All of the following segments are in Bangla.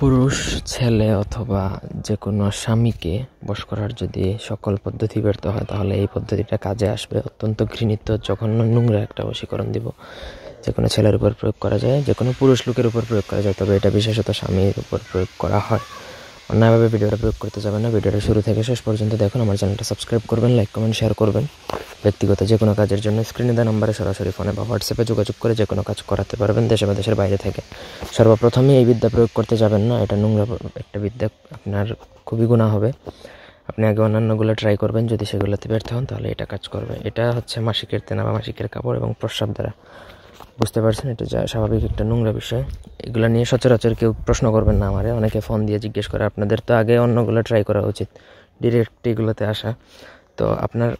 পুরুষ ছেলে অথবা যে কোনো স্বামীকে বস করার যদি সকল পদ্ধতি ব্যর্থ হয় তাহলে এই পদ্ধতিটা কাজে আসবে অত্যন্ত ঘৃণিত জঘন্য নোংরা একটা বশীকরণ দিব যে কোনো ছেলের উপর প্রয়োগ করা যায় যে কোনো পুরুষ লোকের উপর প্রয়োগ করা যায় তবে এটা বিশেষত স্বামীর উপর প্রয়োগ করা হয় অন্যায়ভাবে ভিডিওটা প্রয়োগ করতে যাবেন না ভিডিওটা শুরু থেকে শেষ পর্যন্ত দেখুন আমার চ্যানেলটা সাবস্ক্রাইব করবেন লাইক কমেন্ট শেয়ার করবেন ব্যক্তিগত যে কোনো কাজের জন্য স্ক্রিনে দেওয়া নম্বরে সরাসরি ফোনে বা হোয়াটসঅ্যাপে যোগাযোগ করে যে কোনো কাজ করাতে পারবেন দেশে বা দেশের বাইরে থেকে সর্বপ্রথমে এই বিদ্যা প্রয়োগ করতে যাবেন না এটা নোংরা একটা বিদ্যা আপনার খুবই গুণা হবে আপনি আগে অন্যান্যগুলো ট্রাই করবেন যদি সেগুলোতে ব্যর্থ হন তাহলে এটা কাজ করবে এটা হচ্ছে মাসিকের তেনা বা মাসিকের কাপড় এবং প্রস্রাব দ্বারা বুঝতে পারছেন এটা যা স্বাভাবিক একটা নোংরা বিষয় এগুলো নিয়ে সচরাচর কেউ প্রশ্ন করবেন না আমারে অনেকে ফোন দিয়ে জিজ্ঞেস করে আপনাদের তো আগে অন্যগুলো ট্রাই করা উচিত ডিরেক্ট এগুলোতে আসা তো আপনার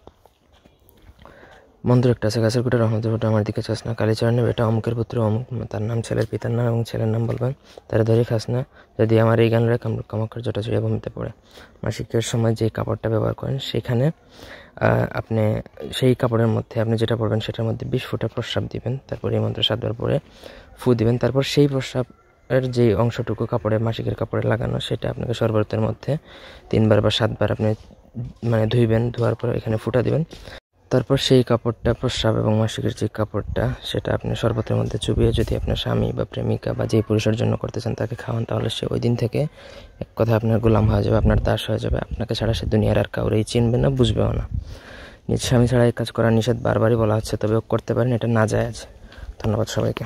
বন্ধুর একটা আছে গাছের কুটার রহমতের ফুটা আমার দিকে চাস না কালীচরণে এটা বেটা অমুকের পুত্র অমুক তার নাম ছেলের পিতার নাম এবং ছেলের নাম বলবেন তারা ধরে খাস না যদি আমার এই গানরা কামাক্ষর জটা ছড়িয়ে ভূমিতে পড়ে মাসিকের সময় যে কাপড়টা ব্যবহার করেন সেখানে আপনি সেই কাপড়ের মধ্যে আপনি যেটা পড়বেন সেটার মধ্যে বিশ ফুটে প্রস্রাব দিবেন তারপর এই মন্ত্র সাতবার পরে ফু দিবেন তারপর সেই প্রস্রাব এর যে অংশটুকু কাপড়ে মাসিকের কাপড়ে লাগানো সেটা আপনাকে সর্বতের মধ্যে তিনবার বা সাতবার আপনি মানে ধুইবেন ধোয়ার পর এখানে ফুটা দিবেন তারপর সেই কাপড়টা প্রস্রাব এবং মাসিকের যে কাপড়টা সেটা আপনি শরবতের মধ্যে চুবিয়ে যদি আপনার স্বামী বা প্রেমিকা বা যে পুরুষের জন্য করতে চান তাকে খাওয়ান তাহলে সে ওই দিন থেকে এক কথা আপনার গোলাম হয়ে যাবে আপনার দাস হয়ে যাবে আপনাকে ছাড়া সে দুনিয়ার আর কাউরেই চিনবে না বুঝবেও না নিজ স্বামী ছাড়া এই কাজ করার নিষেধ বারবারই বলা হচ্ছে তবে করতে পারেন এটা না যায় ধন্যবাদ সবাইকে